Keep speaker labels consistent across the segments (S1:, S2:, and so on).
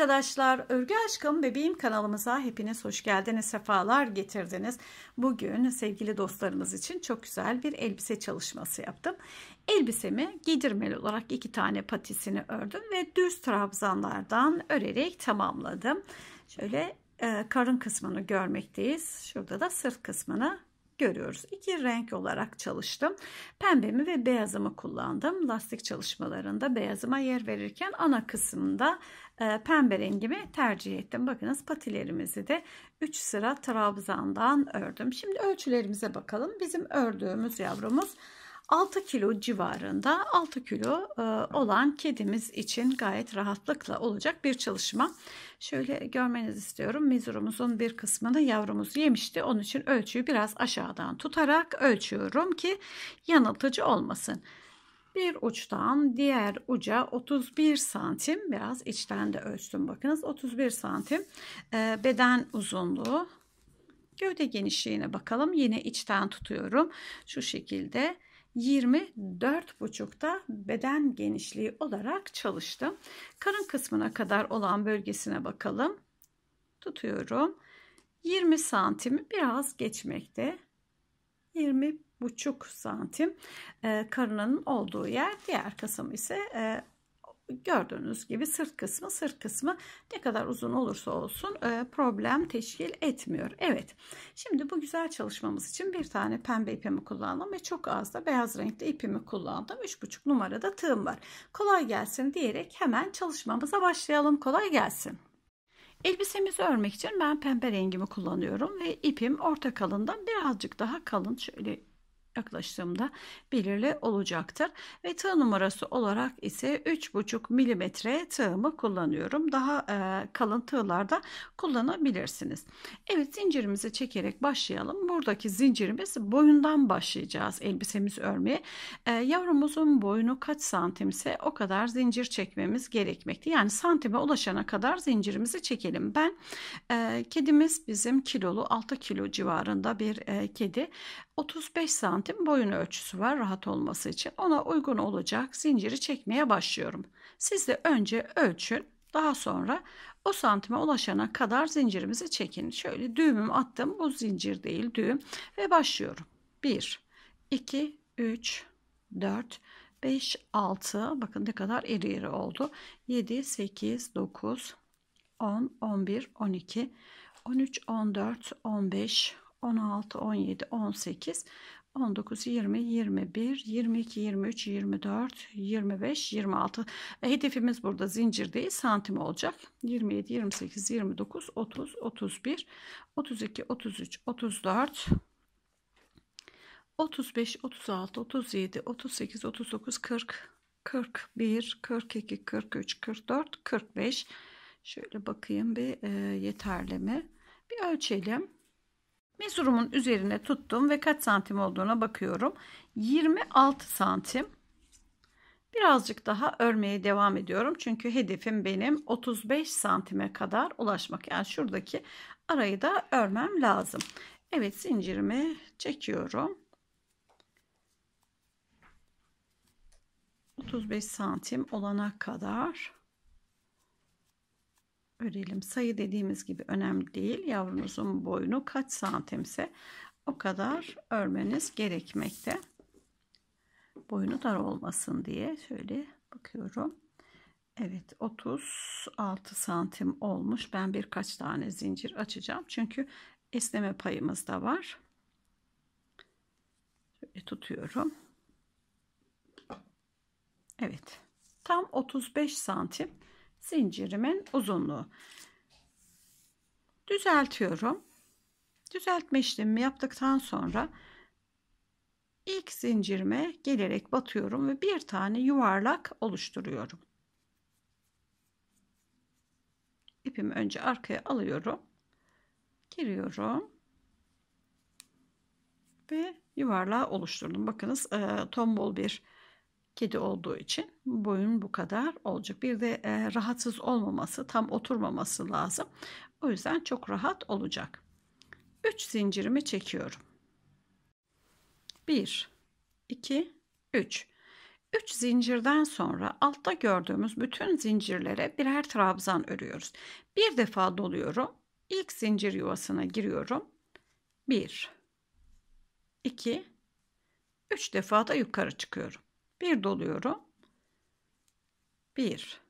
S1: arkadaşlar, Örgü Aşkım Bebeğim kanalımıza hepiniz hoş geldiniz, sefalar getirdiniz. Bugün sevgili dostlarımız için çok güzel bir elbise çalışması yaptım. Elbisemi giydirmeli olarak iki tane patisini ördüm ve düz trabzanlardan örerek tamamladım. Şöyle e, karın kısmını görmekteyiz. Şurada da sırt kısmını görüyoruz. İki renk olarak çalıştım. Pembemi ve beyazımı kullandım. Lastik çalışmalarında beyazıma yer verirken ana kısımda ee, pembe rengimi tercih ettim. Bakınız patilerimizi de 3 sıra trabzandan ördüm. Şimdi ölçülerimize bakalım. Bizim ördüğümüz yavrumuz 6 kilo civarında 6 kilo e, olan kedimiz için gayet rahatlıkla olacak bir çalışma. Şöyle görmenizi istiyorum. Mizurumuzun bir kısmını yavrumuz yemişti. Onun için ölçüyü biraz aşağıdan tutarak ölçüyorum ki yanıltıcı olmasın bir uçtan diğer uca 31 santim biraz içten de ölçtüm bakınız 31 santim e, beden uzunluğu gövde genişliğine bakalım yine içten tutuyorum şu şekilde 24 buçukta beden genişliği olarak çalıştım karın kısmına kadar olan bölgesine bakalım tutuyorum 20 santimi biraz geçmekte 20 buçuk santim e, karının olduğu yer diğer kısım ise e, gördüğünüz gibi sırt kısmı sırt kısmı ne kadar uzun olursa olsun e, problem teşkil etmiyor. Evet şimdi bu güzel çalışmamız için bir tane pembe ipimi kullandım ve çok az da beyaz renkli ipimi kullandım. Üç buçuk numarada tığım var. Kolay gelsin diyerek hemen çalışmamıza başlayalım. Kolay gelsin. Elbisemizi örmek için ben pembe rengimi kullanıyorum ve ipim orta kalından birazcık daha kalın şöyle yaklaştığımda belirli olacaktır. Ve tığ numarası olarak ise 3,5 milimetre tığımı kullanıyorum. Daha e, kalın tığlarda kullanabilirsiniz. Evet zincirimizi çekerek başlayalım. Buradaki zincirimiz boyundan başlayacağız elbisemiz örmeye. E, yavrumuzun boyunu kaç santimse o kadar zincir çekmemiz gerekmekte. Yani santime ulaşana kadar zincirimizi çekelim. Ben e, kedimiz bizim kilolu 6 kilo civarında bir e, kedi. 35 santim boyun ölçüsü var rahat olması için. Ona uygun olacak zinciri çekmeye başlıyorum. Siz de önce ölçün daha sonra o santime ulaşana kadar zincirimizi çekin. Şöyle düğümümü attım bu zincir değil düğüm ve başlıyorum. 1, 2, 3, 4, 5, 6 bakın ne kadar iri iri oldu. 7, 8, 9, 10, 11, 12, 13, 14, 15, 16, 17, 18, 19, 20, 21, 22, 23, 24, 25, 26. Hedefimiz burada zincir değil santim olacak. 27, 28, 29, 30, 31, 32, 33, 34, 35, 36, 37, 38, 39, 40, 41, 42, 43, 44, 45. Şöyle bakayım bir e, yeterli mi? Bir ölçelim. Mezurumun üzerine tuttum ve kaç santim olduğuna bakıyorum. 26 santim. Birazcık daha örmeye devam ediyorum. Çünkü hedefim benim 35 santime kadar ulaşmak. Yani şuradaki arayı da örmem lazım. Evet zincirimi çekiyorum. 35 santim olana kadar örelim. Sayı dediğimiz gibi önemli değil. Yavrunuzun boyunu kaç santimse o kadar örmeniz gerekmekte. Boyunu dar olmasın diye şöyle bakıyorum. Evet 36 santim olmuş. Ben birkaç tane zincir açacağım. Çünkü esneme payımız da var. Şöyle tutuyorum. Evet. Tam 35 santim zincirimin uzunluğu. Düzeltiyorum. Düzeltme işlemimi yaptıktan sonra ilk zincirime gelerek batıyorum ve bir tane yuvarlak oluşturuyorum. İpimi önce arkaya alıyorum. Giriyorum. Ve yuvarlağı oluşturdum. Bakınız e, tombul bir kedi olduğu için boyun bu kadar olacak. Bir de e, rahatsız olmaması, tam oturmaması lazım. O yüzden çok rahat olacak. 3 zincirimi çekiyorum. 1 2 3 3 zincirden sonra altta gördüğümüz bütün zincirlere birer trabzan örüyoruz. Bir defa doluyorum. İlk zincir yuvasına giriyorum. 1 2 3 defa da yukarı çıkıyorum bir doluyorum. 1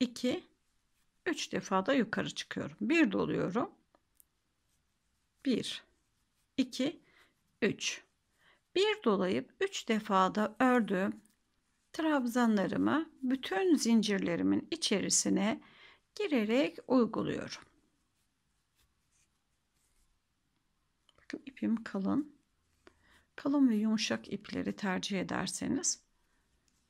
S1: 2 3 defa da yukarı çıkıyorum. Bir doluyorum. 1 2 3 bir dolayıp 3 defa da ördüğüm trabzanlarımı bütün zincirlerimin içerisine girerek uyguluyorum. Bakın ipim kalın kalın ve yumuşak ipleri tercih ederseniz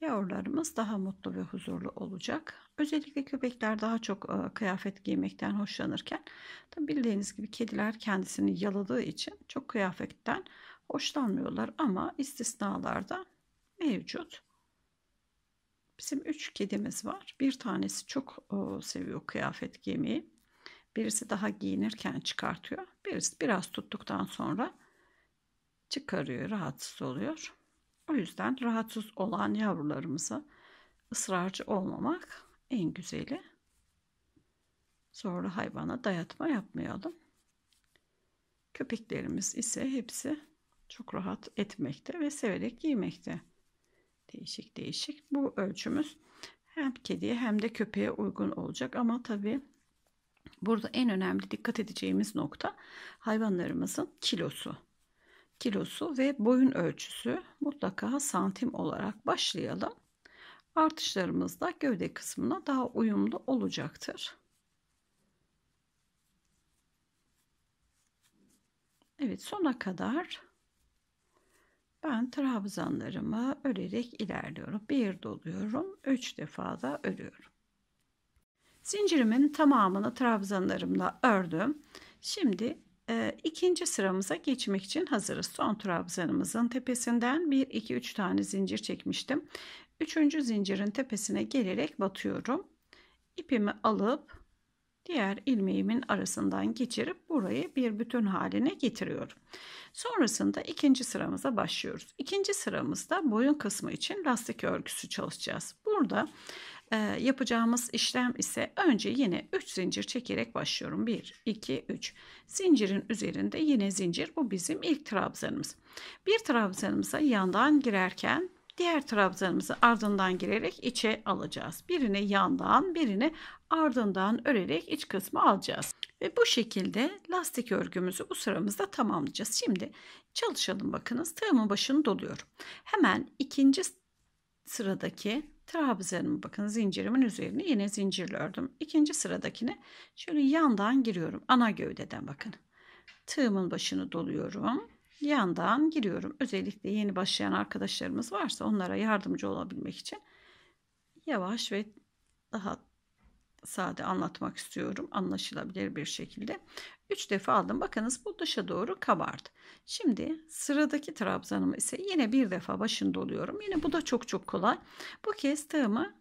S1: yavrularımız daha mutlu ve huzurlu olacak. Özellikle köpekler daha çok e, kıyafet giymekten hoşlanırken tabi bildiğiniz gibi kediler kendisini yaladığı için çok kıyafetten hoşlanmıyorlar ama istisnalarda mevcut. Bizim 3 kedimiz var. Bir tanesi çok e, seviyor kıyafet giymeyi. Birisi daha giyinirken çıkartıyor. Birisi biraz tuttuktan sonra çıkarıyor, rahatsız oluyor. O yüzden rahatsız olan yavrularımıza ısrarcı olmamak en güzeli. Zorlu hayvana dayatma yapmayalım. Köpeklerimiz ise hepsi çok rahat etmekte ve severek giymekte. Değişik değişik. Bu ölçümüz hem kediye hem de köpeğe uygun olacak ama tabii burada en önemli dikkat edeceğimiz nokta hayvanlarımızın kilosu kilosu ve boyun ölçüsü mutlaka santim olarak başlayalım. Artışlarımız da gövde kısmına daha uyumlu olacaktır. Evet sona kadar ben trabzanlarımı örerek ilerliyorum. Bir doluyorum. Üç defa da örüyorum. Zincirimin tamamını trabzanlarımla ördüm. Şimdi e, ikinci sıramıza geçmek için hazırız. Son trabzanımızın tepesinden 1, 2, 3 tane zincir çekmiştim. Üçüncü zincirin tepesine gelerek batıyorum. İpimi alıp diğer ilmeğimin arasından geçirip burayı bir bütün haline getiriyorum. Sonrasında ikinci sıramıza başlıyoruz. İkinci sıramızda boyun kısmı için lastik örgüsü çalışacağız. Burada ee, yapacağımız işlem ise önce yine 3 zincir çekerek başlıyorum. 1, 2, 3. Zincirin üzerinde yine zincir. Bu bizim ilk trabzanımız. Bir trabzanımıza yandan girerken diğer trabzanımızı ardından girerek içe alacağız. Birini yandan birini ardından örerek iç kısmı alacağız. Ve bu şekilde lastik örgümüzü bu sıramızda tamamlayacağız. Şimdi çalışalım bakınız tığımın başını doluyorum. Hemen ikinci sıradaki Trabzanımı bakın zincirimin üzerine yine zincirle ördüm. İkinci sıradakine şöyle yandan giriyorum. Ana gövdeden bakın. Tığımın başını doluyorum. Yandan giriyorum. Özellikle yeni başlayan arkadaşlarımız varsa onlara yardımcı olabilmek için yavaş ve daha sade anlatmak istiyorum anlaşılabilir bir şekilde. 3 defa aldım. Bakınız bu dışa doğru kabardı. Şimdi sıradaki trabzanımı ise yine bir defa başında oluyorum. Yine bu da çok çok kolay. Bu kez tığımı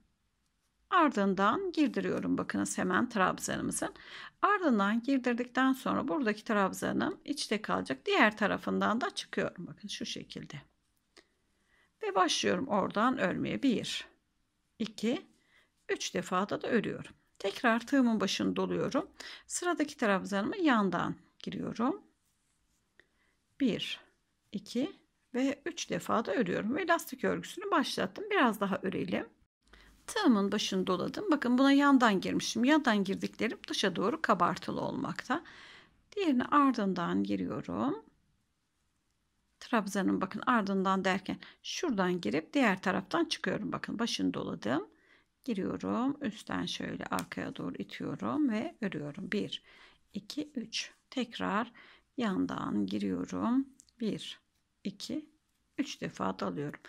S1: ardından girdiriyorum. Bakınız hemen trabzanımızın. Ardından girdirdikten sonra buradaki trabzanım içte kalacak. Diğer tarafından da çıkıyorum. Bakın şu şekilde. Ve başlıyorum oradan örmeye. 1 2 3 defada da örüyorum. Tekrar tığımın başını doluyorum. Sıradaki trabzanımı yandan giriyorum. 1, 2 ve 3 defa da örüyorum. Ve lastik örgüsünü başlattım. Biraz daha örelim. Tığımın başını doladım. Bakın buna yandan girmişim. Yandan girdiklerim dışa doğru kabartılı olmakta. Diğerini ardından giriyorum. Trabzanın bakın ardından derken şuradan girip diğer taraftan çıkıyorum. Bakın başını doladım giriyorum. Üstten şöyle arkaya doğru itiyorum ve örüyorum. 1, 2, 3. Tekrar yandan giriyorum. 1, 2, 3 defa dalıyorum.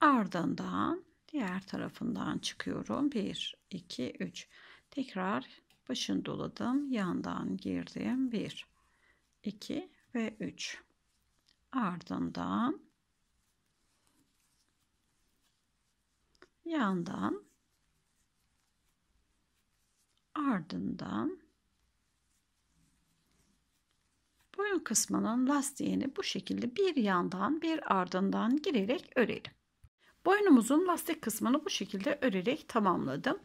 S1: Ardından diğer tarafından çıkıyorum. 1, 2, 3. Tekrar başını doladım. Yandan girdim. 1, 2 ve 3. Ardından yandan Ardından boyun kısmının lastiğini bu şekilde bir yandan bir ardından girerek örelim. Boynumuzun lastik kısmını bu şekilde örerek tamamladım.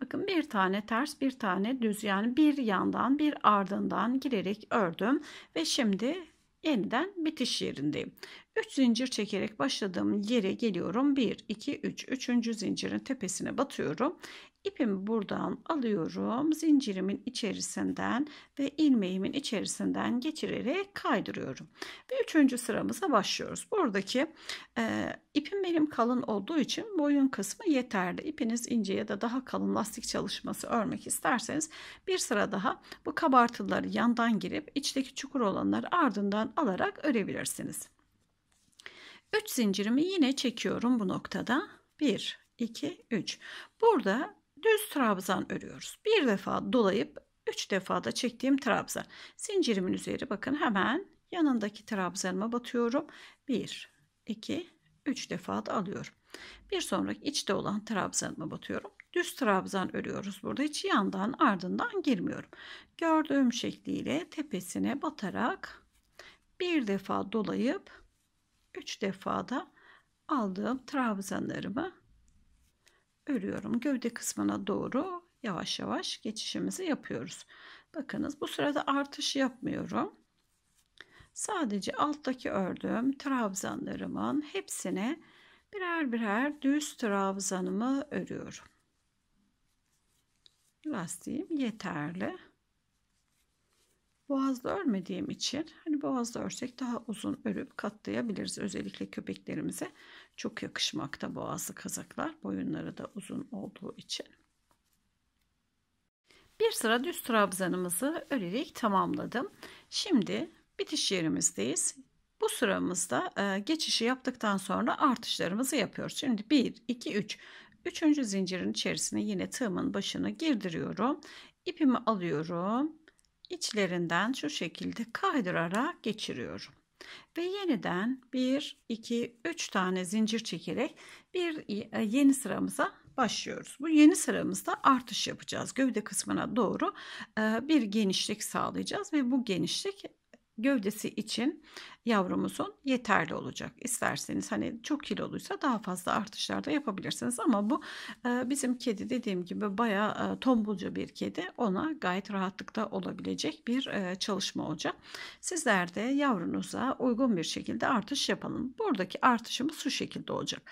S1: Bakın bir tane ters bir tane düz yani bir yandan bir ardından girerek ördüm ve şimdi yeniden bitiş yerindeyim. 3 zincir çekerek başladığım yere geliyorum. 1, 2, 3. 3. zincirin tepesine batıyorum. İpimi buradan alıyorum. Zincirimin içerisinden ve ilmeğimin içerisinden geçirerek kaydırıyorum. Ve üçüncü sıramıza başlıyoruz. Buradaki e, ipim benim kalın olduğu için boyun kısmı yeterli. İpiniz ince ya da daha kalın lastik çalışması örmek isterseniz bir sıra daha bu kabartıları yandan girip içteki çukur olanları ardından alarak örebilirsiniz. 3 zincirimi yine çekiyorum bu noktada. 1, 2, 3. Burada düz trabzan örüyoruz. Bir defa dolayıp 3 defa da çektiğim trabzan. Zincirimin üzeri bakın hemen yanındaki trabzanıma batıyorum. 1, 2, 3 defa da alıyorum. Bir sonraki içte olan trabzanıma batıyorum. Düz trabzan örüyoruz burada. Hiç yandan ardından girmiyorum. Gördüğüm şekliyle tepesine batarak bir defa dolayıp 3 defa da aldığım trabzanlarımı örüyorum. Gövde kısmına doğru yavaş yavaş geçişimizi yapıyoruz. Bakınız bu sırada artış yapmıyorum. Sadece alttaki ördüğüm trabzanlarımın hepsine birer birer düz trabzanımı örüyorum. Lastiğim yeterli. Boğazda örmediğim için hani boğazda örsek daha uzun örüp katlayabiliriz. Özellikle köpeklerimize çok yakışmakta boğazlı kazaklar. Boyunları da uzun olduğu için. Bir sıra düz trabzanımızı örerek tamamladım. Şimdi bitiş yerimizdeyiz. Bu sıramızda e, geçişi yaptıktan sonra artışlarımızı yapıyoruz. Şimdi 1, 2, 3. Üçüncü zincirin içerisine yine tığımın başını girdiriyorum. İpimi alıyorum içlerinden şu şekilde kaydırarak geçiriyorum. Ve yeniden 1, 2, 3 tane zincir çekerek bir e, yeni sıramıza başlıyoruz. Bu yeni sıramızda artış yapacağız. Gövde kısmına doğru e, bir genişlik sağlayacağız ve bu genişlik gövdesi için yavrumuzun yeterli olacak. İsterseniz hani çok kiloluysa daha fazla artışlar da yapabilirsiniz ama bu e, bizim kedi dediğim gibi baya e, tombulca bir kedi ona gayet rahatlıkta olabilecek bir e, çalışma olacak. Sizler de yavrunuza uygun bir şekilde artış yapalım. Buradaki artışımız şu şekilde olacak.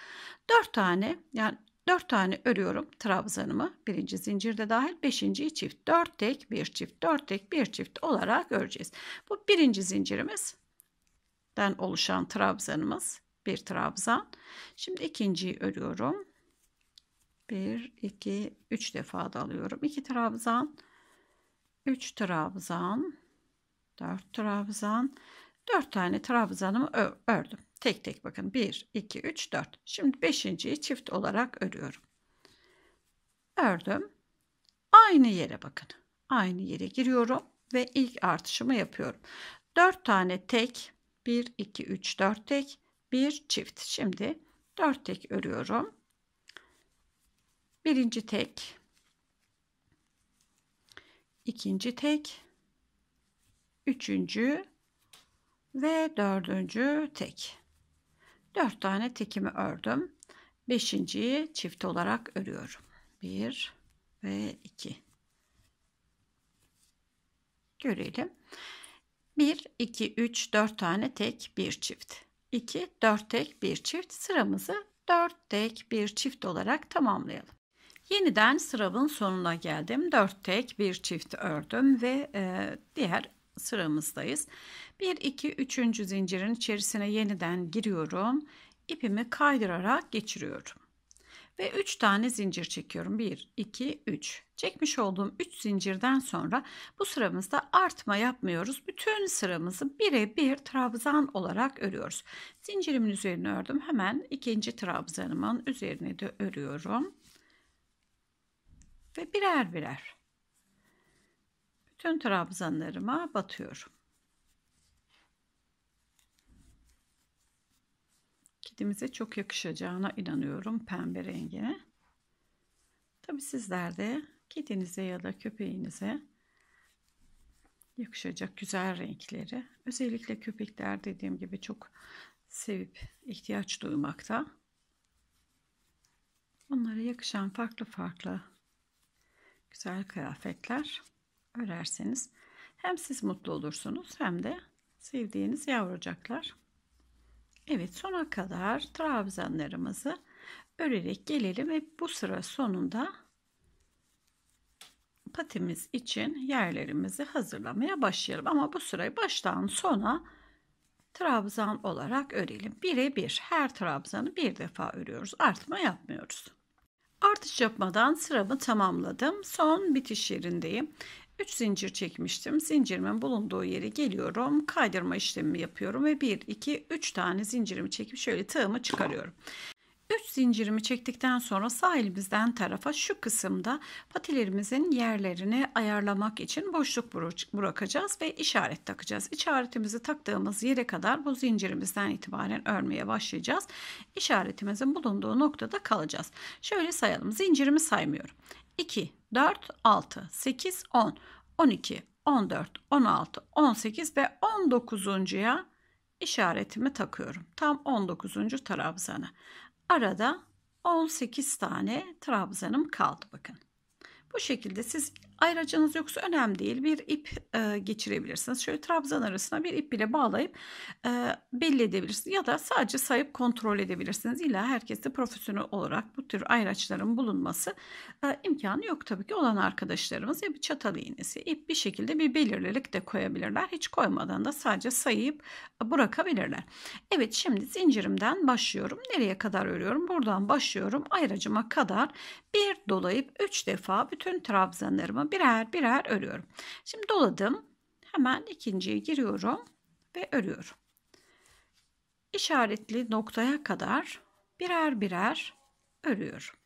S1: 4 tane yani 4 tane örüyorum trabzanımı. Birinci zincirde dahil, beşinciyi çift, 4 tek, bir çift, 4 tek, bir çift olarak öreceğiz. Bu birinci zincirimizden oluşan trabzanımız bir trabzan. Şimdi ikinciyi örüyorum. 1 2 3 defa da alıyorum. 2 trabzan, 3 trabzan, 4 trabzan 4 tane trabzanımı ördüm. Tek tek bakın 1, 2, 3, 4. Şimdi 5.yi çift olarak örüyorum. Ördüm. Aynı yere bakın. Aynı yere giriyorum ve ilk artışımı yapıyorum. 4 tane tek 1, 2, 3, 4 tek 1 çift. Şimdi 4 tek örüyorum. Birinci tek ikinci tek üçüncü ve dördüncü tek. Dört tane tekimi ördüm. Beşinciyi çift olarak örüyorum. Bir ve iki. Görelim. Bir, iki, üç, dört tane tek bir çift. İki, dört tek bir çift sıramızı dört tek bir çift olarak tamamlayalım. Yeniden sıramın sonuna geldim. Dört tek bir çift ördüm ve e, diğer sıramızdayız. 1 2 3. zincirin içerisine yeniden giriyorum. İpimi kaydırarak geçiriyorum. Ve 3 tane zincir çekiyorum. 1 2 3. Çekmiş olduğum 3 zincirden sonra bu sıramızda artma yapmıyoruz. Bütün sıramızı birebir trabzan olarak örüyoruz. Zincirimin üzerine ördüm. Hemen ikinci trabzanımın üzerine de örüyorum. Ve birer birer tüm trabzanlarıma batıyorum. Kedimize çok yakışacağına inanıyorum pembe rengine. Tabi sizler de kedinize ya da köpeğinize yakışacak güzel renkleri. Özellikle köpekler dediğim gibi çok sevip ihtiyaç duymakta. Onlara yakışan farklı farklı güzel kıyafetler örerseniz hem siz mutlu olursunuz hem de sevdiğiniz yavrucaklar. Evet sona kadar trabzanlarımızı örerek gelelim ve bu sıra sonunda patimiz için yerlerimizi hazırlamaya başlayalım. Ama bu sırayı baştan sona trabzan olarak örelim. bir her trabzanı bir defa örüyoruz. Artma yapmıyoruz. Artış yapmadan sıramı tamamladım. Son bitiş yerindeyim. 3 zincir çekmiştim. Zincirimin bulunduğu yere geliyorum. Kaydırma işlemi yapıyorum ve 1, 2, 3 tane zincirimi çekip şöyle tığımı çıkarıyorum. 3 zincirimi çektikten sonra sahilimizden tarafa şu kısımda patilerimizin yerlerini ayarlamak için boşluk bırakacağız ve işaret takacağız. İşaretimizi taktığımız yere kadar bu zincirimizden itibaren örmeye başlayacağız. İşaretimizin bulunduğu noktada kalacağız. Şöyle sayalım. Zincirimi saymıyorum. 2, 4, 6, 8, 10, 12, 14, 16, 18 ve 19.ya işaretimi takıyorum. Tam 19. trabzanı. Arada 18 tane trabzanım kaldı bakın. Bu şekilde siz Ayracınız yoksa önemli değil. Bir ip e, geçirebilirsiniz. Şöyle trabzan arasına bir ip bile bağlayıp e, belli edebilirsiniz. Ya da sadece sayıp kontrol edebilirsiniz. İlla herkeste profesyonel olarak bu tür ayraçların bulunması e, imkanı yok tabii ki. Olan arkadaşlarımız ya bir çatal iğnesi, ip bir şekilde bir belirlilik de koyabilirler. Hiç koymadan da sadece sayıp e, bırakabilirler. Evet şimdi zincirimden başlıyorum. Nereye kadar örüyorum? Buradan başlıyorum. Ayracıma kadar bir dolayıp üç defa bütün trabzanlarımı birer birer örüyorum. Şimdi doladım. Hemen ikinciye giriyorum ve örüyorum. İşaretli noktaya kadar birer birer örüyorum.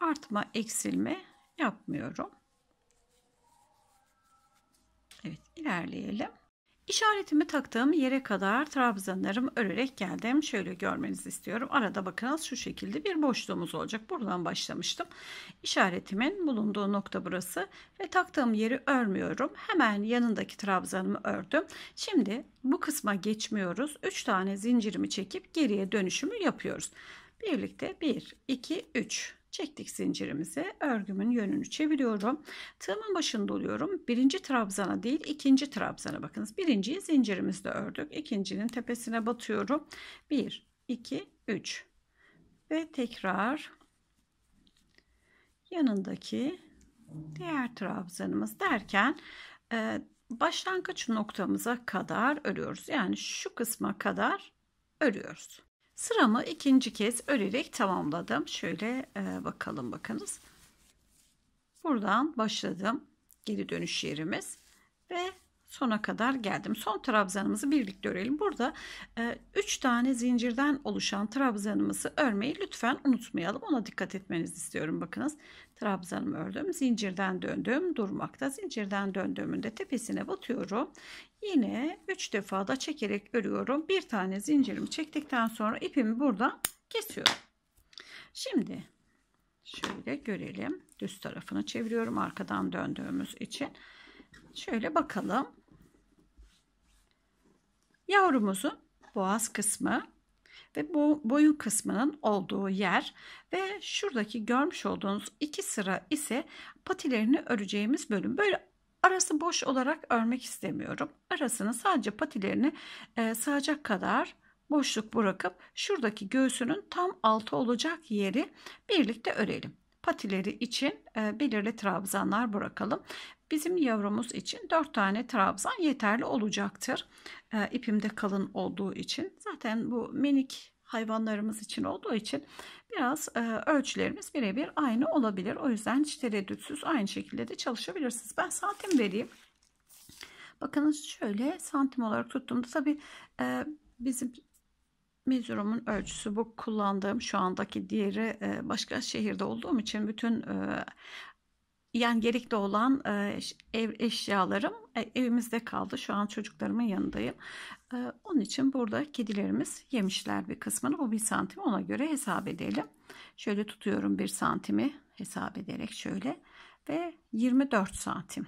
S1: Artma, eksilme yapmıyorum. Evet, ilerleyelim. İşaretimi taktığım yere kadar trabzanlarım örerek geldim. Şöyle görmenizi istiyorum. Arada bakınız şu şekilde bir boşluğumuz olacak. Buradan başlamıştım. İşaretimin bulunduğu nokta burası ve taktığım yeri örmüyorum. Hemen yanındaki trabzanımı ördüm. Şimdi bu kısma geçmiyoruz. 3 tane zincirimi çekip geriye dönüşümü yapıyoruz. Birlikte 1 2 3 Çektik zincirimizi. Örgümün yönünü çeviriyorum. Tığımın başında oluyorum. Birinci trabzana değil ikinci trabzana bakınız. Birinciyi zincirimizde ördük. ikincinin tepesine batıyorum. 1, 2, 3 ve tekrar yanındaki diğer trabzanımız derken e, başlangıç noktamıza kadar örüyoruz. Yani şu kısma kadar örüyoruz. Sıramı ikinci kez örerek tamamladım. Şöyle e, bakalım bakınız. Buradan başladım. Geri dönüş yerimiz ve sona kadar geldim. Son trabzanımızı birlikte örelim. Burada 3 e, tane zincirden oluşan trabzanımızı örmeyi lütfen unutmayalım. Ona dikkat etmenizi istiyorum. Bakınız trabzanımı ördüm. Zincirden döndüm. Durmakta. Zincirden döndüğümünde tepesine batıyorum. Yine 3 defa da çekerek örüyorum. Bir tane zincirimi çektikten sonra ipimi buradan kesiyorum. Şimdi şöyle görelim. Düz tarafını çeviriyorum arkadan döndüğümüz için. Şöyle bakalım. Yavrumuzun boğaz kısmı ve bu boyun kısmının olduğu yer ve şuradaki görmüş olduğunuz iki sıra ise patilerini öreceğimiz bölüm. Böyle arası boş olarak örmek istemiyorum. Arasını sadece patilerini e, sığacak kadar boşluk bırakıp şuradaki göğsünün tam altı olacak yeri birlikte örelim. Patileri için e, belirli trabzanlar bırakalım Bizim yavrumuz için 4 tane trabzan yeterli olacaktır. E, ipimde kalın olduğu için. Zaten bu minik hayvanlarımız için olduğu için biraz e, ölçülerimiz birebir aynı olabilir. O yüzden hiç tereddütsüz aynı şekilde de çalışabilirsiniz. Ben santim vereyim. Bakınız şöyle santim olarak tuttuğumda tabi e, bizim mezurumun ölçüsü bu kullandığım şu andaki diğeri e, başka şehirde olduğum için bütün e, yani gerekli olan e, ev eşyalarım e, evimizde kaldı. Şu an çocuklarımın yanındayım. E, onun için burada kedilerimiz yemişler bir kısmını. Bu bir santim ona göre hesap edelim. Şöyle tutuyorum bir santimi hesap ederek şöyle ve 24 santim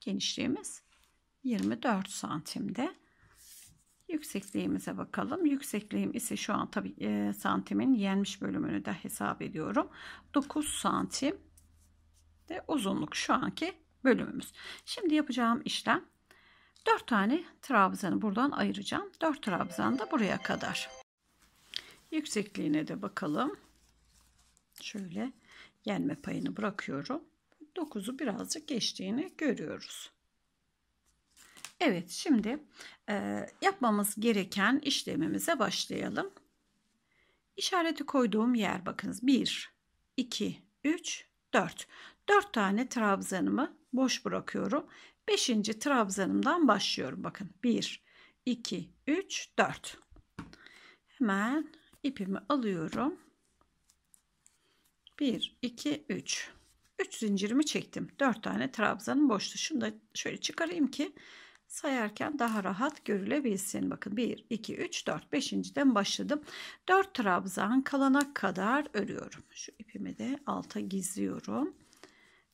S1: genişliğimiz 24 santimde. Yüksekliğimize bakalım. Yüksekliğim ise şu an tabi e, santimin yenmiş bölümünü de hesap ediyorum. 9 santim de uzunluk şu anki bölümümüz. Şimdi yapacağım işlem 4 tane trabzanı buradan ayıracağım. 4 trabzan da buraya kadar. Yüksekliğine de bakalım. Şöyle gelme payını bırakıyorum. 9'u birazcık geçtiğini görüyoruz. Evet şimdi e, yapmamız gereken işlemimize başlayalım. İşareti koyduğum yer bakınız 1, 2, 3, 4. 4 tane trabzanımı boş bırakıyorum. 5. trabzanımdan başlıyorum. Bakın 1, 2, 3, 4. Hemen ipimi alıyorum. 1, 2, 3. 3 zincirimi çektim. 4 tane trabzanım boştu. Şunu da şöyle çıkarayım ki sayarken daha rahat görülebilsin. Bakın 1, 2, 3, 4, 5.den başladım. 4 trabzan kalana kadar örüyorum. Şu ipimi de alta gizliyorum.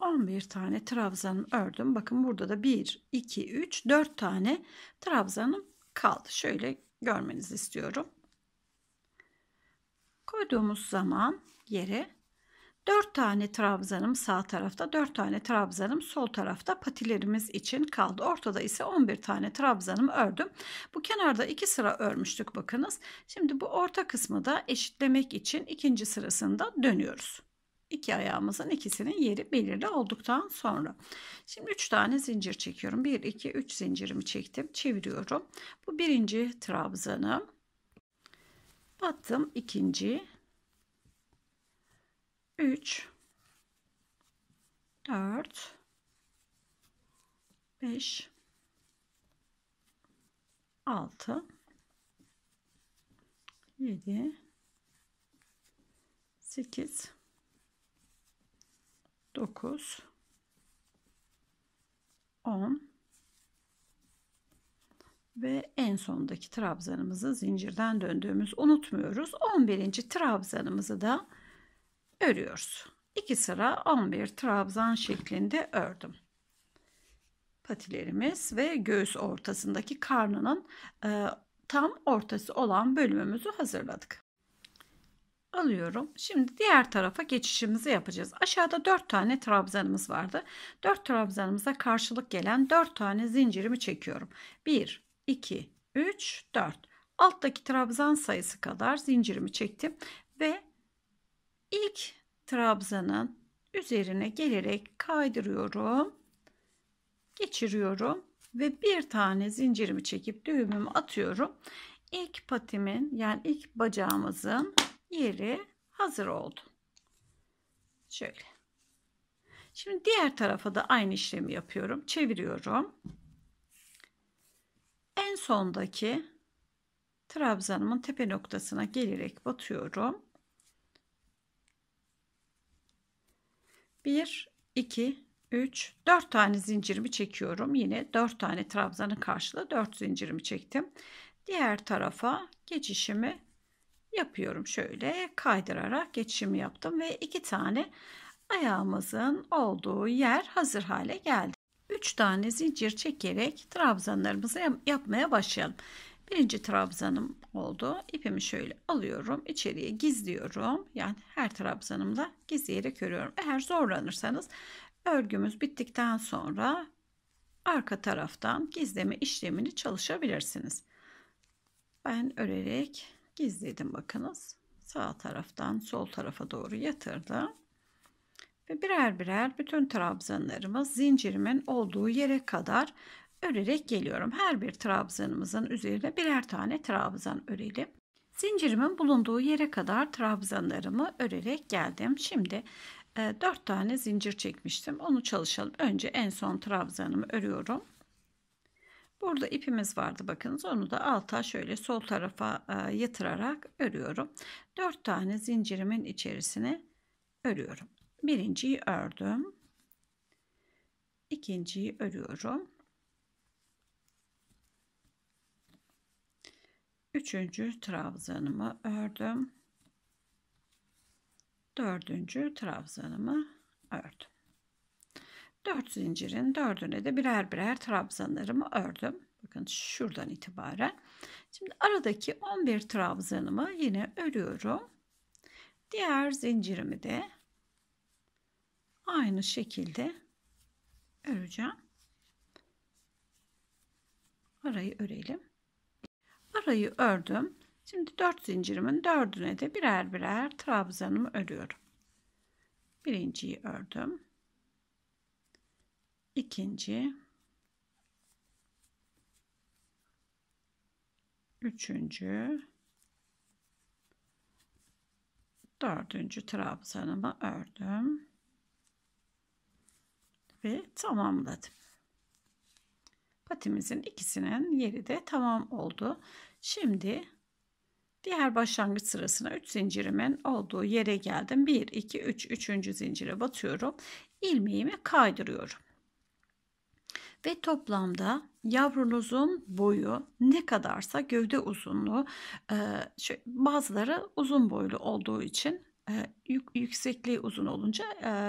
S1: 11 tane trabzanım ördüm. Bakın burada da 1, 2, 3, 4 tane trabzanım kaldı. Şöyle görmenizi istiyorum. Koyduğumuz zaman yere 4 tane trabzanım sağ tarafta, 4 tane trabzanım sol tarafta patilerimiz için kaldı. Ortada ise 11 tane trabzanım ördüm. Bu kenarda 2 sıra örmüştük bakınız. Şimdi bu orta kısmı da eşitlemek için ikinci sırasında dönüyoruz iki ayağımızın ikisinin yeri belirli olduktan sonra. Şimdi üç tane zincir çekiyorum. 1, 2, 3 zincirimi çektim. Çeviriyorum. Bu birinci trabzanım. Battım. ikinci 3 4 5 6 7 8 9 10 ve en sondaki trabzanımızı zincirden döndüğümüz unutmuyoruz. 11. trabzanımızı da örüyoruz. 2 sıra 11 trabzan şeklinde ördüm. Patilerimiz ve göğüs ortasındaki karnının e, tam ortası olan bölümümüzü hazırladık alıyorum. Şimdi diğer tarafa geçişimizi yapacağız. Aşağıda 4 tane trabzanımız vardı. 4 trabzanımıza karşılık gelen 4 tane zincirimi çekiyorum. 1, 2, 3, 4. Alttaki trabzan sayısı kadar zincirimi çektim ve ilk trabzanın üzerine gelerek kaydırıyorum. Geçiriyorum ve bir tane zincirimi çekip düğümümü atıyorum. İlk patimin yani ilk bacağımızın yeri hazır oldu. Şöyle. Şimdi diğer tarafa da aynı işlemi yapıyorum. Çeviriyorum. En sondaki trabzanımın tepe noktasına gelerek batıyorum. 1 2 3 4 tane zincirimi çekiyorum. Yine 4 tane trabzanın karşılığı 4 zincirimi çektim. Diğer tarafa geçişimi yapıyorum. Şöyle kaydırarak geçişimi yaptım ve iki tane ayağımızın olduğu yer hazır hale geldi. 3 tane zincir çekerek trabzanlarımızı yapmaya başlayalım. Birinci trabzanım oldu. İpimi şöyle alıyorum. içeriye gizliyorum. Yani her trabzanımla gizleyerek örüyorum. Eğer zorlanırsanız örgümüz bittikten sonra arka taraftan gizleme işlemini çalışabilirsiniz. Ben örerek gizledim bakınız. Sağ taraftan sol tarafa doğru yatırdım. Ve birer birer bütün trabzanlarımız zincirimin olduğu yere kadar örerek geliyorum. Her bir trabzanımızın üzerine birer tane trabzan örelim. Zincirimin bulunduğu yere kadar trabzanlarımı örerek geldim. Şimdi e, 4 tane zincir çekmiştim. Onu çalışalım. Önce en son trabzanımı örüyorum. Burada ipimiz vardı bakınız onu da alta şöyle sol tarafa e, yatırarak örüyorum. 4 tane zincirimin içerisine örüyorum. Birinciyi ördüm. ikinciyi örüyorum. Üçüncü trabzanımı ördüm. Dördüncü trabzanımı ördüm. 4 zincirin dördüne de birer birer trabzanlarımı ördüm. Bakın şuradan itibaren. Şimdi aradaki 11 trabzanımı yine örüyorum. Diğer zincirimi de aynı şekilde öreceğim. Arayı örelim. Arayı ördüm. Şimdi 4 zincirimin dördüne de birer birer trabzanımı örüyorum. Birinciyi ördüm ikinci, üçüncü, dördüncü trabzanımı ördüm ve tamamladım. Patimizin ikisinin yeri de tamam oldu. Şimdi diğer başlangıç sırasına 3 zincirimin olduğu yere geldim. 1 2 3 3. zincire batıyorum. Ilmeğimi kaydırıyorum ve toplamda yavrunuzun boyu ne kadarsa gövde uzunluğu bazıları uzun boylu olduğu için yüksekliği uzun olunca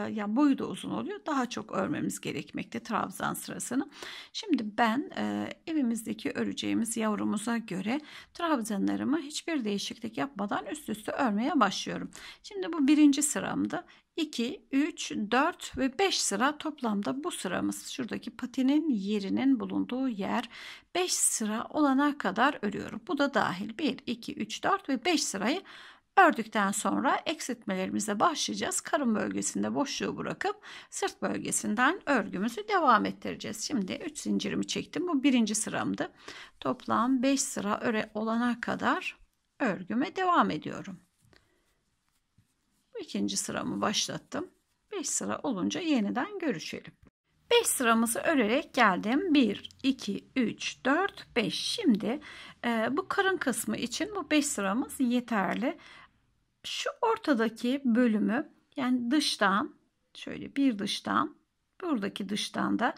S1: yani boyu da uzun oluyor. Daha çok örmemiz gerekmekte trabzan sırasını. Şimdi ben evimizdeki öreceğimiz yavrumuza göre trabzanlarımı hiçbir değişiklik yapmadan üst üste örmeye başlıyorum. Şimdi bu birinci sıramda 2, 3, 4 ve 5 sıra toplamda bu sıramız. Şuradaki patinin yerinin bulunduğu yer 5 sıra olana kadar örüyorum. Bu da dahil 1, 2, 3, 4 ve 5 sırayı Ördükten sonra eksiltmelerimize başlayacağız. Karın bölgesinde boşluğu bırakıp sırt bölgesinden örgümüzü devam ettireceğiz. Şimdi 3 zincirimi çektim. Bu birinci sıramdı. Toplam 5 sıra öre olana kadar örgüme devam ediyorum. İkinci sıramı başlattım. 5 sıra olunca yeniden görüşelim. 5 sıramızı örerek geldim. 1, 2, 3, 4, 5. Şimdi e, bu karın kısmı için bu 5 sıramız yeterli şu ortadaki bölümü yani dıştan şöyle bir dıştan buradaki dıştan da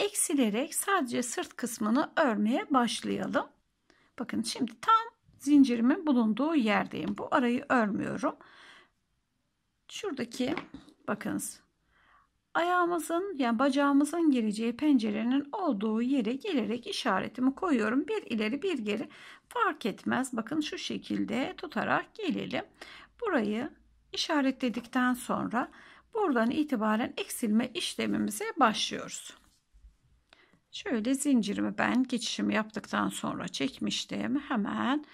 S1: eksilerek sadece sırt kısmını örmeye başlayalım. Bakın şimdi tam zincirimin bulunduğu yerdeyim. Bu arayı örmüyorum. Şuradaki bakınız ayağımızın yani bacağımızın geleceği pencerenin olduğu yere gelerek işaretimi koyuyorum. Bir ileri bir geri fark etmez. Bakın şu şekilde tutarak gelelim. Burayı işaretledikten sonra buradan itibaren eksilme işlemimize başlıyoruz. Şöyle zincirimi ben geçişimi yaptıktan sonra çekmiştim. Hemen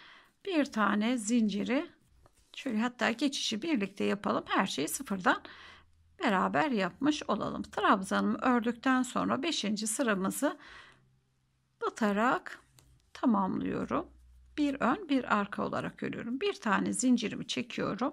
S1: bir tane zinciri şöyle hatta geçişi birlikte yapalım. Her şeyi sıfırdan beraber yapmış olalım. Trabzanımı ördükten sonra 5. sıramızı batarak tamamlıyorum bir ön bir arka olarak görüyorum. Bir tane zincirimi çekiyorum.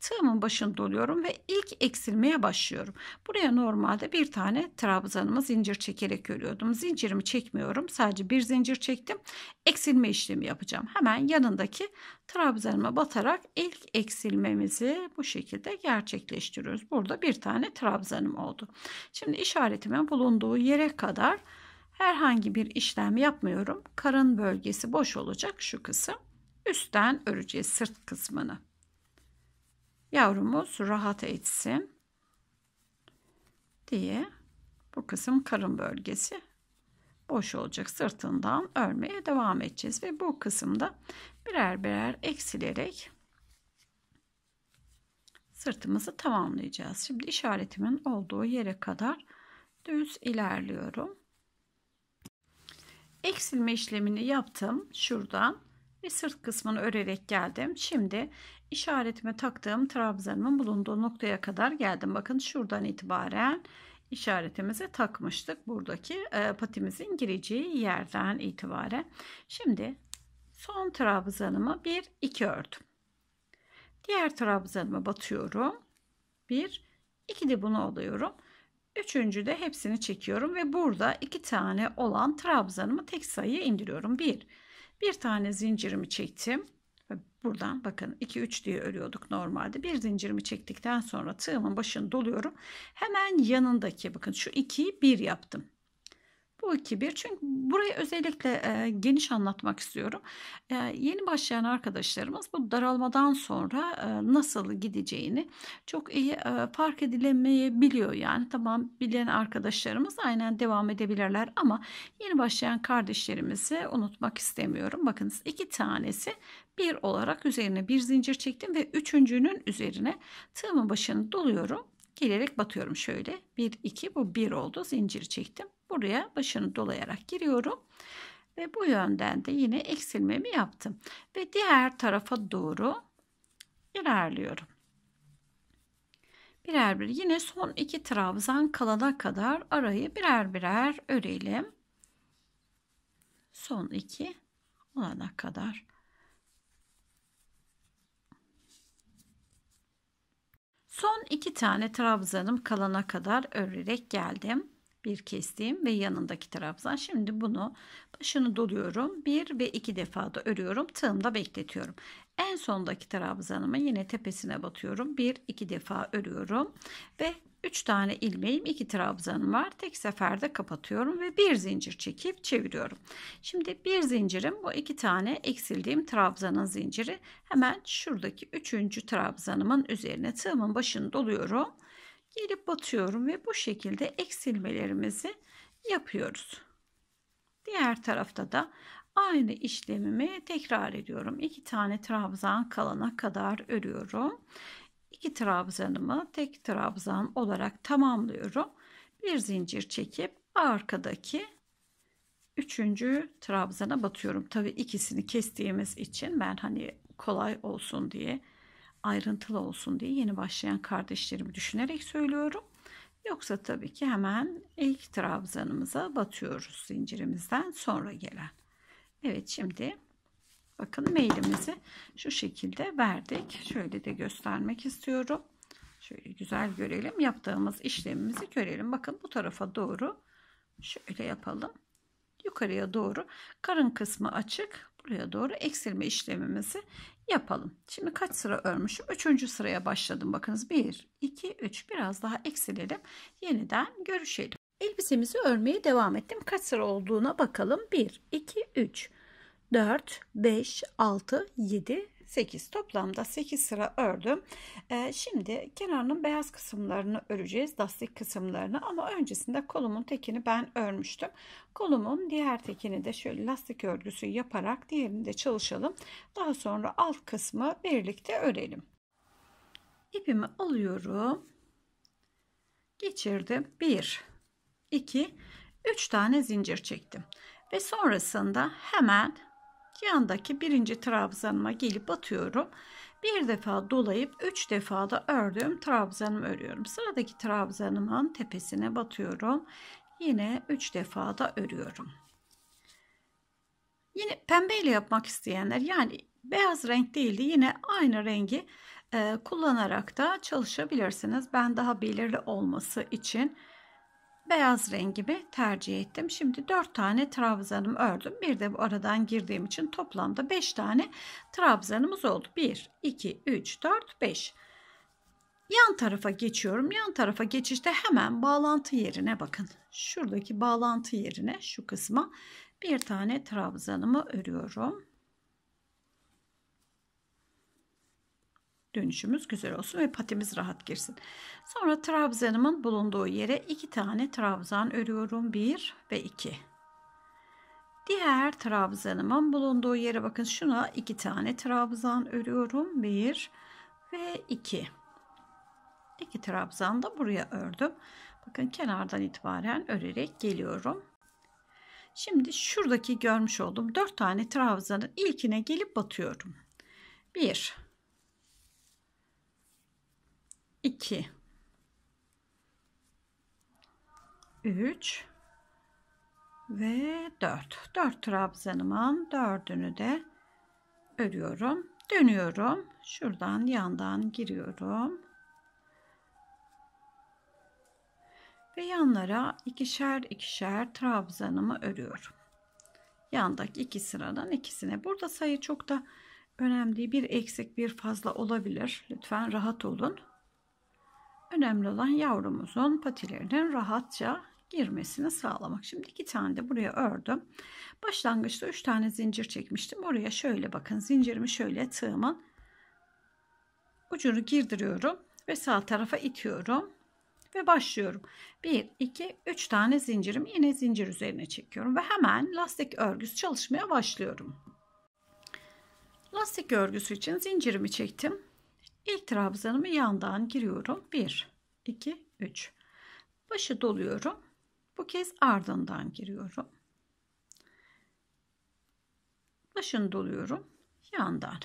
S1: Tığımın başını doluyorum ve ilk eksilmeye başlıyorum. Buraya normalde bir tane trabzanımı zincir çekerek örüyordum. Zincirimi çekmiyorum. Sadece bir zincir çektim. Eksilme işlemi yapacağım. Hemen yanındaki trabzanıma batarak ilk eksilmemizi bu şekilde gerçekleştiriyoruz. Burada bir tane trabzanım oldu. Şimdi işaretimin bulunduğu yere kadar Herhangi bir işlem yapmıyorum. Karın bölgesi boş olacak şu kısım. Üstten öreceğiz sırt kısmını. Yavrumuz rahat etsin diye bu kısım karın bölgesi boş olacak sırtından örmeye devam edeceğiz ve bu kısımda birer birer eksilerek sırtımızı tamamlayacağız. Şimdi işaretimin olduğu yere kadar düz ilerliyorum eksilme işlemini yaptım şuradan ve sırt kısmını örerek geldim. Şimdi işaretime taktığım trabzanımın bulunduğu noktaya kadar geldim. Bakın şuradan itibaren işaretimize takmıştık. Buradaki e, patimizin gireceği yerden itibaren. Şimdi son trabzanımı bir iki ördüm. Diğer trabzanıma batıyorum. bir iki de bunu alıyorum. Üçüncü de hepsini çekiyorum ve burada iki tane olan trabzanımı tek sayıya indiriyorum. Bir, bir tane zincirimi çektim. Buradan bakın 2-3 diye örüyorduk normalde. Bir zincirimi çektikten sonra tığımın başını doluyorum. Hemen yanındaki bakın şu 2'yi 1 yaptım bu kibir. Çünkü burayı özellikle e, geniş anlatmak istiyorum. E, yeni başlayan arkadaşlarımız bu daralmadan sonra e, nasıl gideceğini çok iyi e, fark edilemeyebiliyor. Yani tamam bilen arkadaşlarımız aynen devam edebilirler ama yeni başlayan kardeşlerimizi unutmak istemiyorum. Bakınız iki tanesi bir olarak üzerine bir zincir çektim ve üçüncünün üzerine tığımın başını doluyorum gelerek batıyorum şöyle 1 2 bu 1 oldu zincir çektim buraya başını dolayarak giriyorum. Ve bu yönden de yine eksilmemi yaptım. Ve diğer tarafa doğru ilerliyorum. Birer bir yine son iki trabzan kalana kadar arayı birer birer örelim. Son iki olana kadar. Son iki tane trabzanım kalana kadar örerek geldim bir kestiğim ve yanındaki trabzan. Şimdi bunu başını doluyorum. Bir ve iki defa da örüyorum. Tığımda bekletiyorum. En sondaki trabzanımı yine tepesine batıyorum. Bir iki defa örüyorum ve üç tane ilmeğim iki trabzanım var tek seferde kapatıyorum ve bir zincir çekip çeviriyorum şimdi bir zincirim bu iki tane eksildiğim trabzanın zinciri hemen şuradaki üçüncü trabzanımın üzerine tığımın başını doluyorum gelip batıyorum ve bu şekilde eksilmelerimizi yapıyoruz. Diğer tarafta da aynı işlemimi tekrar ediyorum. 2 tane trabzan kalana kadar örüyorum. 2 trabzanımı tek trabzan olarak tamamlıyorum. Bir zincir çekip arkadaki üçüncü trabzana batıyorum. Tabii ikisini kestiğimiz için ben hani kolay olsun diye ayrıntılı olsun diye yeni başlayan kardeşlerimi düşünerek söylüyorum. Yoksa tabii ki hemen ilk trabzanımıza batıyoruz zincirimizden sonra gelen. Evet şimdi bakın mailimizi şu şekilde verdik. Şöyle de göstermek istiyorum. Şöyle güzel görelim. Yaptığımız işlemimizi görelim. Bakın bu tarafa doğru şöyle yapalım. Yukarıya doğru karın kısmı açık buraya doğru eksilme işlemimizi yapalım. Şimdi kaç sıra örmüşüm? Üçüncü sıraya başladım. Bakınız 1, 2, 3 biraz daha eksilelim. Yeniden görüşelim. Elbisemizi örmeye devam ettim. Kaç sıra olduğuna bakalım. 1, 2, 3, 4, 5, 6, 7, 8 toplamda 8 sıra ördüm ee, şimdi kenarının beyaz kısımlarını öreceğiz lastik kısımlarını ama öncesinde kolumun tekini ben örmüştüm kolumun diğer tekini de şöyle lastik örgüsü yaparak diğerini de çalışalım daha sonra alt kısmı birlikte örelim ipimi alıyorum geçirdim 1 2 3 tane zincir çektim ve sonrasında hemen yandaki birinci trabzanıma gelip atıyorum. Bir defa dolayıp üç defa da ördüğüm trabzanımı örüyorum. Sıradaki trabzanımın tepesine batıyorum. Yine üç defa da örüyorum. Yine pembeyle yapmak isteyenler yani beyaz renk değildi yine aynı rengi e, kullanarak da çalışabilirsiniz. Ben daha belirli olması için beyaz rengimi tercih ettim. Şimdi 4 tane trabzanım ördüm. Bir de bu aradan girdiğim için toplamda 5 tane trabzanımız oldu. 1, 2, 3, 4, 5. Yan tarafa geçiyorum. Yan tarafa geçişte hemen bağlantı yerine bakın. Şuradaki bağlantı yerine şu kısma bir tane trabzanımı örüyorum. dönüşümüz güzel olsun ve patimiz rahat girsin. Sonra trabzanımın bulunduğu yere iki tane trabzan örüyorum. bir ve iki. Diğer trabzanımın bulunduğu yere bakın şuna iki tane trabzan örüyorum. bir ve iki. İki trabzan da buraya ördüm. Bakın kenardan itibaren örerek geliyorum. Şimdi şuradaki görmüş olduğum dört tane trabzanın ilkine gelip batıyorum. Bir 2 3 ve 4 4 trabzanımın dördünü de örüyorum dönüyorum şuradan yandan giriyorum ve yanlara ikişer ikişer trabzanımı örüyorum yandaki iki sıradan ikisine burada sayı çok da önemli bir eksik bir fazla olabilir lütfen rahat olun Önemli olan yavrumuzun patilerinin rahatça girmesini sağlamak. Şimdi iki tane de buraya ördüm. Başlangıçta üç tane zincir çekmiştim. Oraya şöyle bakın zincirimi şöyle tığımın ucunu girdiriyorum ve sağ tarafa itiyorum ve başlıyorum. 1, 2, 3 tane zincirim yine zincir üzerine çekiyorum ve hemen lastik örgüsü çalışmaya başlıyorum. Lastik örgüsü için zincirimi çektim. İlk trabzanımı yandan giriyorum. 1, 2, 3. Başı doluyorum. Bu kez ardından giriyorum. Başını doluyorum. Yandan.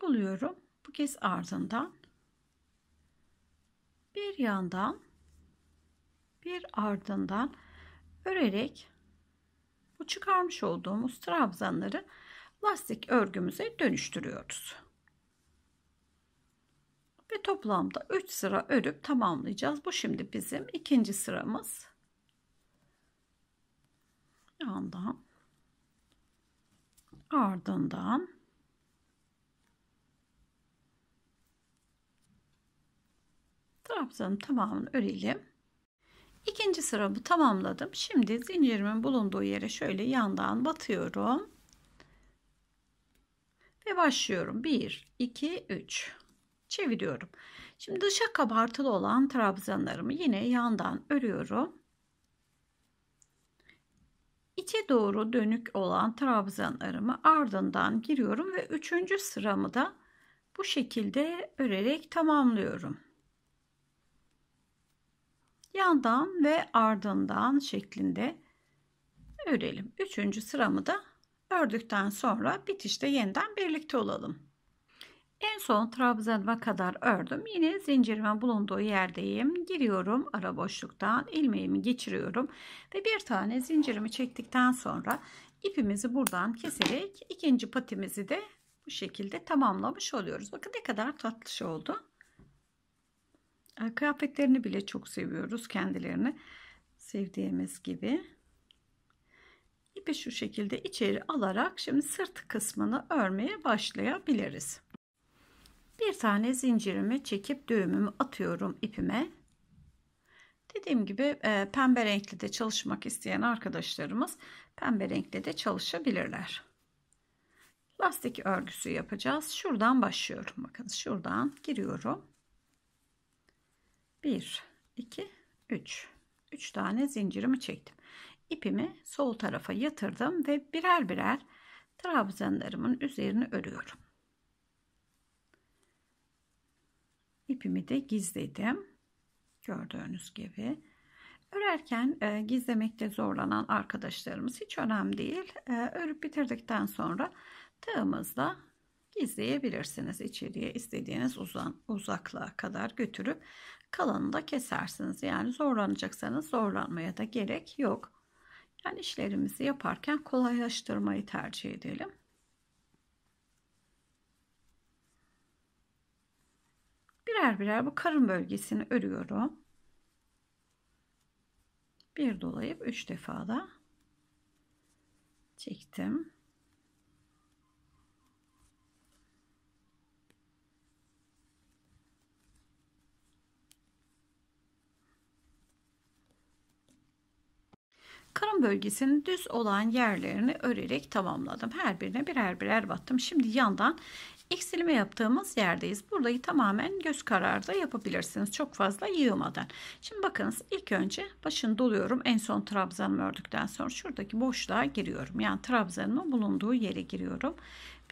S1: Doluyorum. Bu kez ardından. Bir yandan. Bir ardından. Örerek bu çıkarmış olduğumuz trabzanları lastik örgümüze dönüştürüyoruz ve toplamda 3 sıra örüp tamamlayacağız. Bu şimdi bizim ikinci sıramız. Yandan ardından trabzanın tamamını örelim. İkinci sıramı tamamladım. Şimdi zincirimin bulunduğu yere şöyle yandan batıyorum. Ve başlıyorum. 1, 2, 3 çeviriyorum. Şimdi dışa kabartılı olan trabzanlarımı yine yandan örüyorum. İçe doğru dönük olan trabzanlarımı ardından giriyorum ve üçüncü sıramı da bu şekilde örerek tamamlıyorum. Yandan ve ardından şeklinde örelim. Üçüncü sıramı da ördükten sonra bitişte yeniden birlikte olalım. En son trabzanıma kadar ördüm. Yine zincirimin bulunduğu yerdeyim. Giriyorum ara boşluktan ilmeğimi geçiriyorum ve bir tane zincirimi çektikten sonra ipimizi buradan keserek ikinci patimizi de bu şekilde tamamlamış oluyoruz. Bakın ne kadar tatlış oldu. Ee, kıyafetlerini bile çok seviyoruz kendilerini sevdiğimiz gibi. İpi şu şekilde içeri alarak şimdi sırt kısmını örmeye başlayabiliriz. Bir tane zincirimi çekip düğümümü atıyorum ipime. Dediğim gibi e, pembe renkli de çalışmak isteyen arkadaşlarımız pembe renkli de çalışabilirler. Lastik örgüsü yapacağız. Şuradan başlıyorum. Bakın şuradan giriyorum. 1, 2, 3. 3 tane zincirimi çektim. İpimi sol tarafa yatırdım ve birer birer trabzanlarımın üzerine örüyorum. ipimi de gizledim gördüğünüz gibi örerken e, gizlemekte zorlanan arkadaşlarımız hiç önemli değil e, örüp bitirdikten sonra tığımızla gizleyebilirsiniz içeriye istediğiniz uzan uzaklığa kadar götürüp kalanını da kesersiniz yani zorlanacaksanız zorlanmaya da gerek yok yani işlerimizi yaparken kolaylaştırmayı tercih edelim birer birer bu karın bölgesini örüyorum. Bir dolayıp üç defa da çektim. Karın bölgesinin düz olan yerlerini örerek tamamladım. Her birine birer birer battım. Şimdi yandan eksilme yaptığımız yerdeyiz. Burayı tamamen göz kararda yapabilirsiniz. Çok fazla yığmadan. Şimdi bakınız ilk önce başını doluyorum. En son trabzanımı ördükten sonra şuradaki boşluğa giriyorum. Yani trabzanımın bulunduğu yere giriyorum.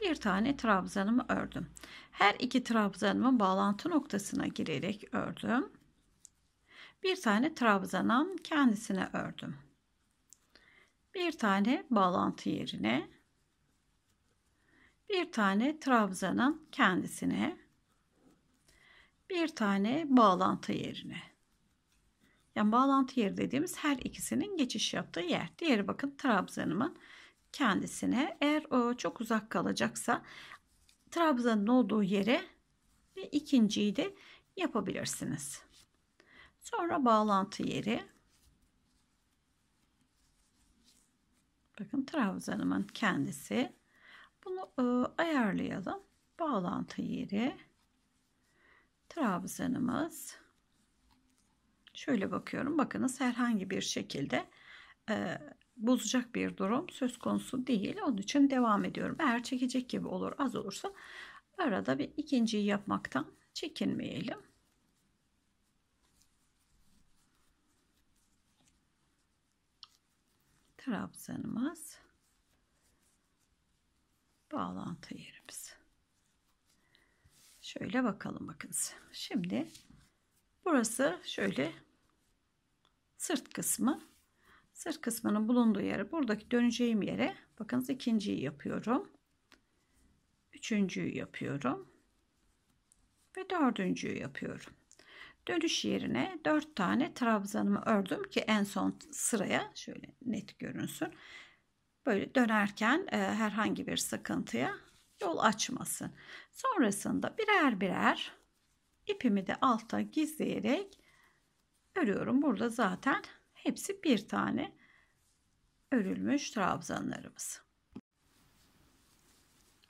S1: Bir tane trabzanımı ördüm. Her iki trabzanımın bağlantı noktasına girerek ördüm. Bir tane trabzanım kendisine ördüm. Bir tane bağlantı yerine bir tane trabzanın kendisine, bir tane bağlantı yerine. Yani bağlantı yeri dediğimiz her ikisinin geçiş yaptığı yer. Diğeri bakın trabzanımın kendisine. Eğer o çok uzak kalacaksa trabzanın olduğu yere ve ikinciyi de yapabilirsiniz. Sonra bağlantı yeri. Bakın trabzanımın kendisi. Bunu e, ayarlayalım. Bağlantı yeri. Trabzanımız. Şöyle bakıyorum. Bakınız herhangi bir şekilde e, bozacak bir durum söz konusu değil. Onun için devam ediyorum. Eğer çekecek gibi olur az olursa arada bir ikinciyi yapmaktan çekinmeyelim. Trabzanımız bağlantı yerimiz. Şöyle bakalım bakınız. Şimdi burası şöyle sırt kısmı. Sırt kısmının bulunduğu yere buradaki döneceğim yere bakınız ikinciyi yapıyorum. Üçüncüyü yapıyorum. Ve dördüncüyü yapıyorum. Dönüş yerine dört tane trabzanımı ördüm ki en son sıraya şöyle net görünsün böyle dönerken e, herhangi bir sıkıntıya yol açmasın. Sonrasında birer birer ipimi de alta gizleyerek örüyorum. Burada zaten hepsi bir tane örülmüş trabzanlarımız.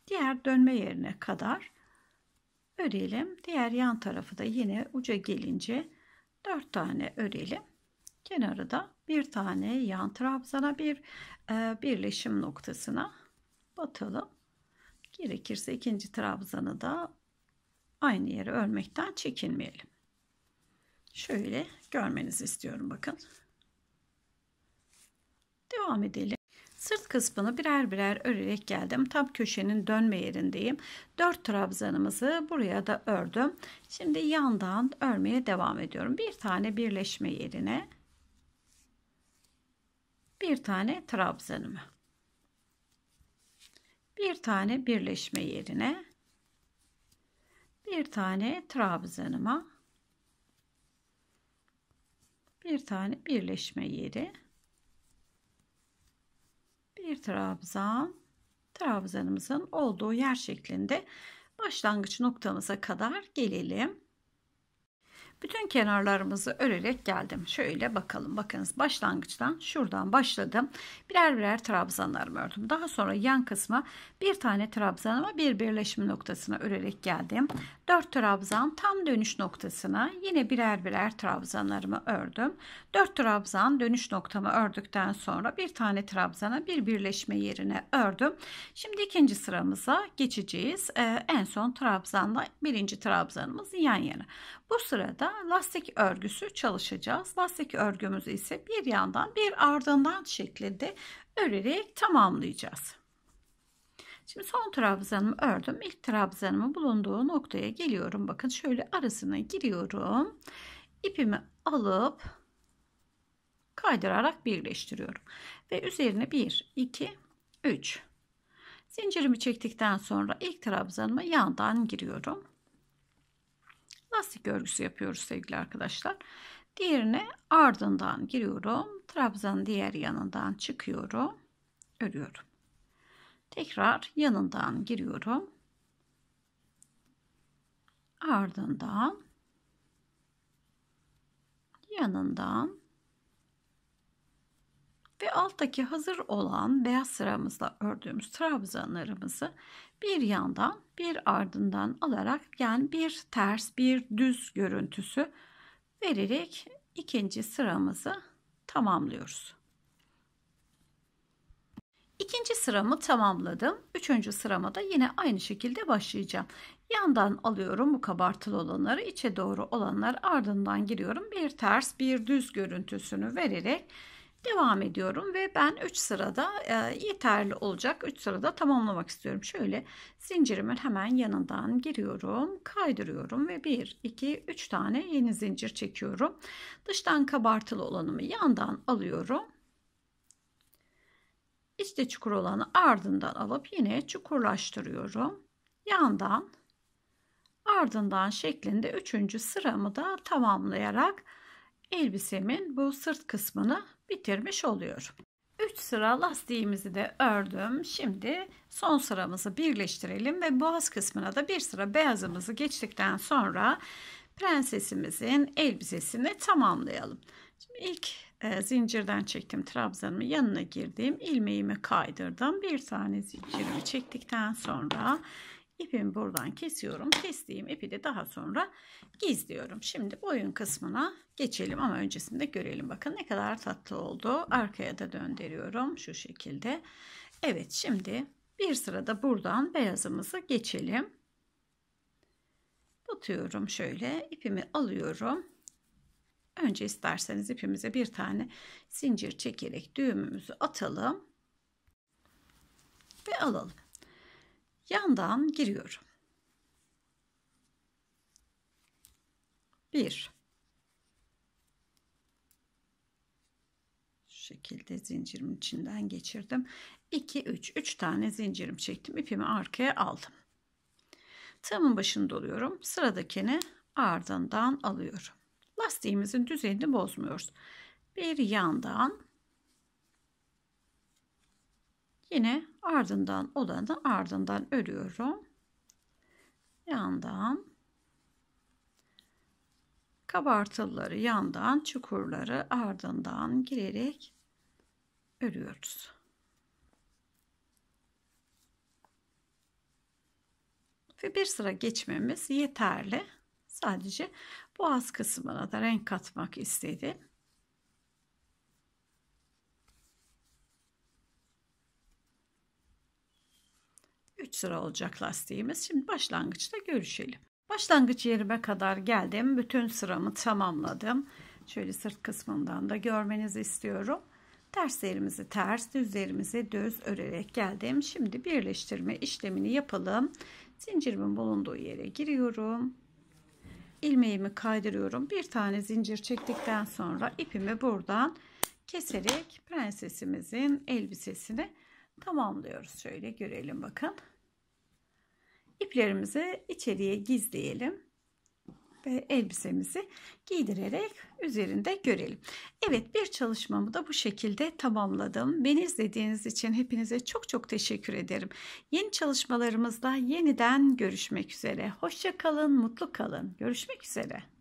S1: Diğer dönme yerine kadar örelim. Diğer yan tarafı da yine uca gelince 4 tane örelim. Kenarı da bir tane yan trabzana bir ee, birleşim noktasına batalım. Gerekirse ikinci trabzanı da aynı yere örmekten çekinmeyelim. Şöyle görmenizi istiyorum bakın. Devam edelim. Sırt kısmını birer birer örerek geldim. Tam köşenin dönme yerindeyim. 4 trabzanımızı buraya da ördüm. Şimdi yandan örmeye devam ediyorum. Bir tane birleşme yerine bir tane trabzanımı bir tane birleşme yerine bir tane trabzanıma bir tane birleşme yeri bir trabzan trabzanımızın olduğu yer şeklinde başlangıç noktamıza kadar gelelim. Bütün kenarlarımızı örerek geldim. Şöyle bakalım. Bakınız başlangıçtan şuradan başladım. Birer birer trabzanlarımı ördüm. Daha sonra yan kısma bir tane trabzanıma bir birleşim noktasına örerek geldim. 4 trabzan tam dönüş noktasına yine birer birer trabzanlarımı ördüm. 4 trabzan dönüş noktamı ördükten sonra bir tane trabzana bir birleşme yerine ördüm. Şimdi ikinci sıramıza geçeceğiz. Ee, en son trabzanla birinci trabzanımız yan yana. Bu sırada lastik örgüsü çalışacağız. Lastik örgümüzü ise bir yandan bir ardından şeklinde örerek tamamlayacağız. Şimdi son trabzanımı ördüm. İlk trabzanımın bulunduğu noktaya geliyorum. Bakın şöyle arasına giriyorum. İpimi alıp kaydırarak birleştiriyorum. Ve üzerine 1, 2, 3. Zincirimi çektikten sonra ilk trabzanımı yandan giriyorum. Lastik örgüsü yapıyoruz sevgili arkadaşlar. Diğerine ardından giriyorum. Trabzanın diğer yanından çıkıyorum. Örüyorum. Tekrar yanından giriyorum. Ardından yanından ve alttaki hazır olan beyaz sıramızla ördüğümüz trabzanlarımızı bir yandan bir ardından alarak yani bir ters bir düz görüntüsü vererek ikinci sıramızı tamamlıyoruz. İkinci sıramı tamamladım. Üçüncü sırama da yine aynı şekilde başlayacağım. Yandan alıyorum bu kabartılı olanları. içe doğru olanlar ardından giriyorum. Bir ters bir düz görüntüsünü vererek devam ediyorum. Ve ben 3 sırada e, yeterli olacak. 3 sırada tamamlamak istiyorum. Şöyle zincirimin hemen yanından giriyorum. Kaydırıyorum ve 1, 2, 3 tane yeni zincir çekiyorum. Dıştan kabartılı olanımı yandan alıyorum İste çukur olanı ardından alıp yine çukurlaştırıyorum. Yandan ardından şeklinde üçüncü sıramı da tamamlayarak elbisemin bu sırt kısmını bitirmiş oluyorum. 3 sıra lastiğimizi de ördüm. Şimdi son sıramızı birleştirelim ve boğaz kısmına da bir sıra beyazımızı geçtikten sonra prensesimizin elbisesini tamamlayalım. Şimdi ilk e, zincirden çektim trabzanımı yanına girdim ilmeğimi kaydırdım bir tane zincirimi çektikten sonra ipimi buradan kesiyorum kestiğim ipi de daha sonra gizliyorum şimdi boyun kısmına geçelim ama öncesinde görelim bakın ne kadar tatlı oldu arkaya da döndürüyorum şu şekilde Evet şimdi bir sırada buradan beyazımızı geçelim batıyorum şöyle ipimi alıyorum Önce isterseniz ipimize bir tane zincir çekerek düğümümüzü atalım ve alalım. Yandan giriyorum. 1 şekilde zincirimin içinden geçirdim. 2 3 3 tane zincirim çektim. ipimi arkaya aldım. Tığımın başını doluyorum. Sıradakini ardından alıyorum lastiğimizin düzenini bozmuyoruz. Bir yandan yine ardından olanı ardından örüyorum. Yandan kabartıları yandan çukurları ardından girerek örüyoruz. Ve bir sıra geçmemiz yeterli. Sadece boğaz kısmına da renk katmak istedim. Üç sıra olacak lastiğimiz. Şimdi başlangıçta görüşelim. Başlangıç yerime kadar geldim. Bütün sıramı tamamladım. Şöyle sırt kısmından da görmenizi istiyorum. Terslerimizi ters, düzlerimizi düz örerek geldim. Şimdi birleştirme işlemini yapalım. Zincirimin bulunduğu yere giriyorum ilmeğimi kaydırıyorum. Bir tane zincir çektikten sonra ipimi buradan keserek prensesimizin elbisesini tamamlıyoruz. Şöyle görelim bakın. İplerimizi içeriye gizleyelim elbisemizi giydirerek üzerinde görelim. Evet bir çalışmamı da bu şekilde tamamladım. Beni izlediğiniz için hepinize çok çok teşekkür ederim. Yeni çalışmalarımızda yeniden görüşmek üzere. Hoşça kalın, mutlu kalın. Görüşmek üzere.